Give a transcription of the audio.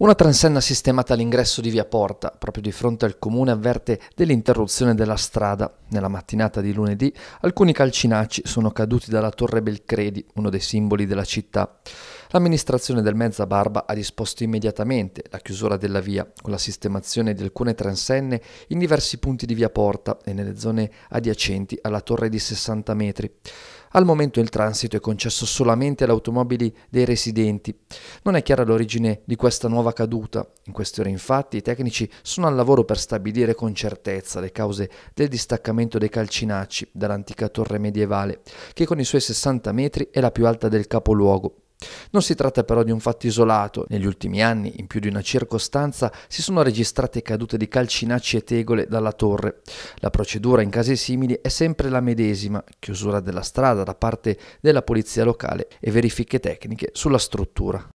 Una transenna sistemata all'ingresso di via Porta, proprio di fronte al comune, avverte dell'interruzione della strada. Nella mattinata di lunedì alcuni calcinacci sono caduti dalla torre Belcredi, uno dei simboli della città. L'amministrazione del Mezza Barba ha disposto immediatamente la chiusura della via, con la sistemazione di alcune transenne in diversi punti di via Porta e nelle zone adiacenti alla torre di 60 metri. Al momento il transito è concesso solamente alle automobili dei residenti. Non è chiara l'origine di questa nuova caduta. In queste ore infatti i tecnici sono al lavoro per stabilire con certezza le cause del distaccamento dei calcinacci dall'antica torre medievale, che con i suoi 60 metri è la più alta del capoluogo. Non si tratta però di un fatto isolato, negli ultimi anni in più di una circostanza si sono registrate cadute di calcinacci e tegole dalla torre. La procedura in casi simili è sempre la medesima, chiusura della strada da parte della polizia locale e verifiche tecniche sulla struttura.